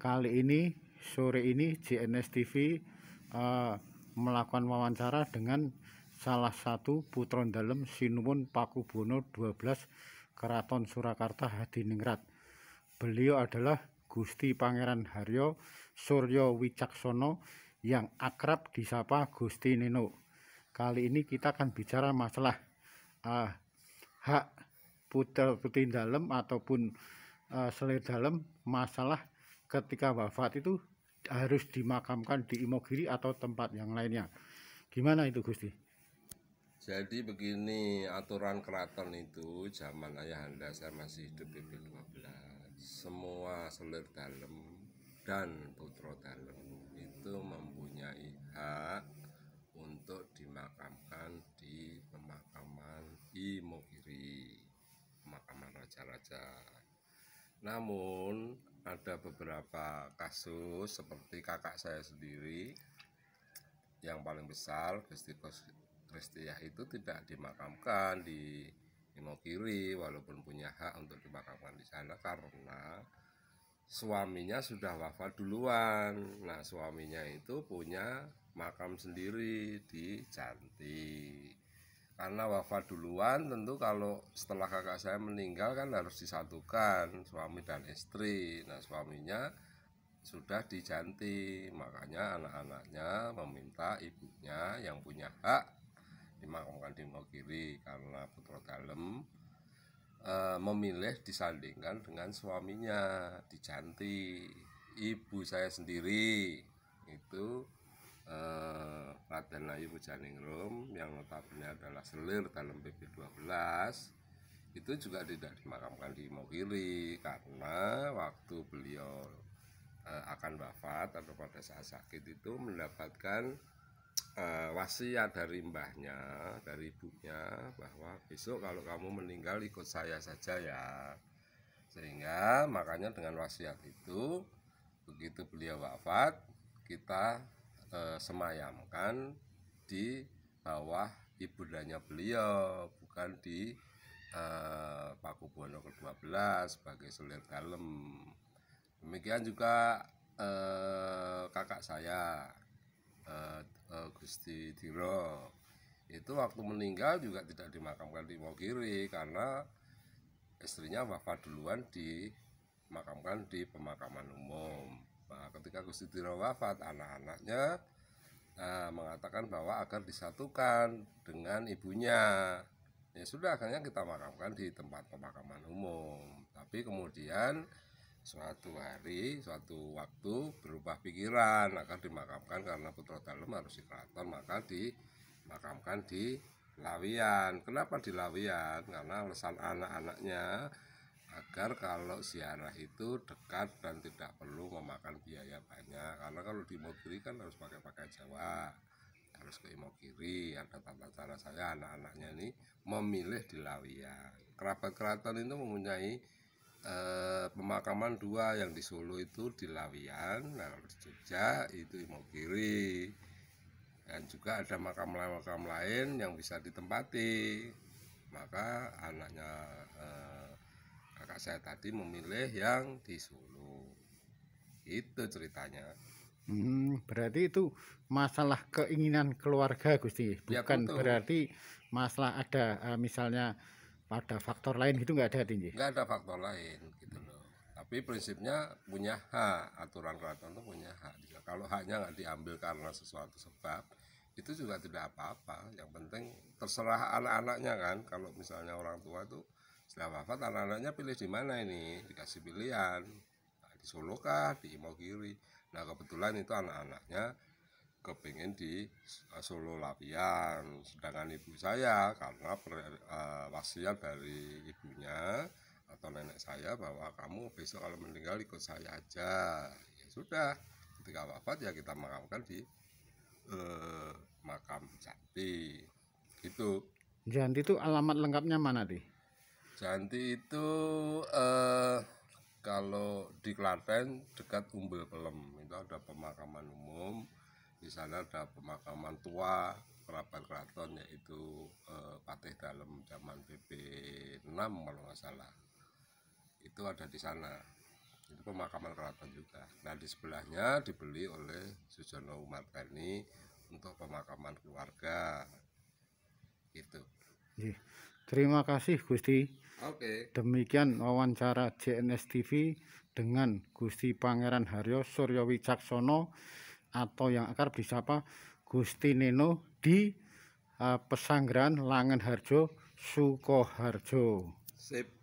kali ini sore ini JNS TV uh, eh, melakukan wawancara dengan salah satu putron dalam Sinuwun Pakubono 12 Keraton Surakarta Hadiningrat. Beliau adalah Gusti Pangeran Haryo Suryo Wicaksono yang akrab disapa Gusti Nino. Kali ini kita akan bicara masalah uh, hak putra putri dalam ataupun uh, selir dalam masalah ketika wafat itu harus dimakamkan di Imogiri atau tempat yang lainnya. Gimana itu Gusti? Jadi begini, aturan keraton itu zaman ayah anda saya masih hidup di 12 Semua selir dalam dan putra dalam itu mempunyai hak untuk dimakamkan di pemakaman Imogiri, pemakaman raja-raja. Namun ada beberapa kasus seperti kakak saya sendiri yang paling besar Gusti Kristiah itu tidak dimakamkan di Imokiri walaupun punya hak untuk dimakamkan di sana karena suaminya sudah wafat duluan. Nah, suaminya itu punya makam sendiri di cantik karena wafat duluan tentu kalau setelah kakak saya meninggal kan harus disatukan suami dan istri nah suaminya sudah dijanti makanya anak-anaknya meminta ibunya yang punya hak dimakamkan di Nogiri karena putra kalem e, eh, memilih disandingkan dengan suaminya dijanti ibu saya sendiri itu Eh, Raden Ayu Pujaningrum yang notabene adalah selir dalam PP 12 itu juga tidak dimakamkan di Mogiri karena waktu beliau e, akan wafat atau pada saat sakit itu mendapatkan e, wasiat dari mbahnya dari ibunya bahwa besok kalau kamu meninggal ikut saya saja ya sehingga makanya dengan wasiat itu begitu beliau wafat kita e, semayamkan di bawah ibundanya beliau bukan di e, Paku Buwono ke-12 sebagai sulir kalem demikian juga e, kakak saya e, e, Gusti Tiro itu waktu meninggal juga tidak dimakamkan di Mogiri karena istrinya wafat duluan dimakamkan di pemakaman umum Nah, ketika Gusti Tiro wafat, anak-anaknya uh, mengatakan bahwa agar disatukan dengan ibunya. Ya sudah, akhirnya kita makamkan di tempat pemakaman umum. Tapi kemudian suatu hari, suatu waktu berubah pikiran akan dimakamkan karena putra dalam harus di keraton, maka dimakamkan di Lawian. Kenapa di Lawian? Karena alasan anak-anaknya agar kalau ziarah itu dekat dan tidak perlu memakan biaya banyak karena kalau di mobil kan harus pakai pakai Jawa harus ke Imogiri ada tata cara saya anak-anaknya ini memilih di Lawian kerabat keraton itu mempunyai e, pemakaman dua yang di Solo itu di Lawian nah di Jogja itu Imogiri dan juga ada makam-makam lain lain yang bisa ditempati maka anaknya eh, kakak saya tadi memilih yang di Solo itu ceritanya hmm, berarti itu masalah keinginan keluarga Gusti ya, bukan ya, berarti masalah ada eh, misalnya pada faktor lain gitu nggak ada tinggi nggak ada faktor lain gitu loh tapi prinsipnya punya hak aturan keraton itu punya hak kalau haknya nggak diambil karena sesuatu sebab itu juga tidak apa-apa yang penting terserah anak-anaknya kan kalau misalnya orang tua tuh setelah wafat anak-anaknya pilih di mana ini dikasih pilihan nah, di Solo kah di Imogiri nah kebetulan itu anak-anaknya kepingin di eh, Solo Lapian sedangkan ibu saya karena per, uh, wasiat dari ibunya atau nenek saya bahwa kamu besok kalau meninggal ikut saya aja ya sudah ketika wafat ya kita makamkan di uh, makam Janti gitu Janti itu alamat lengkapnya mana di Janti itu eh, kalau di Klaten dekat Umbel Pelem itu ada pemakaman umum di sana ada pemakaman tua kerabat keraton yaitu eh, Patih Dalem zaman PP 6 kalau nggak salah itu ada di sana itu pemakaman keraton juga nah di sebelahnya dibeli oleh Sujono Umar Umartani untuk pemakaman keluarga gitu iya. Terima kasih Gusti. Oke. Okay. Demikian wawancara JNS TV dengan Gusti Pangeran Haryo Suryo Wicaksono atau yang akar disapa Gusti Neno di uh, Pesanggeran Langen Harjo Sukoharjo. Sip.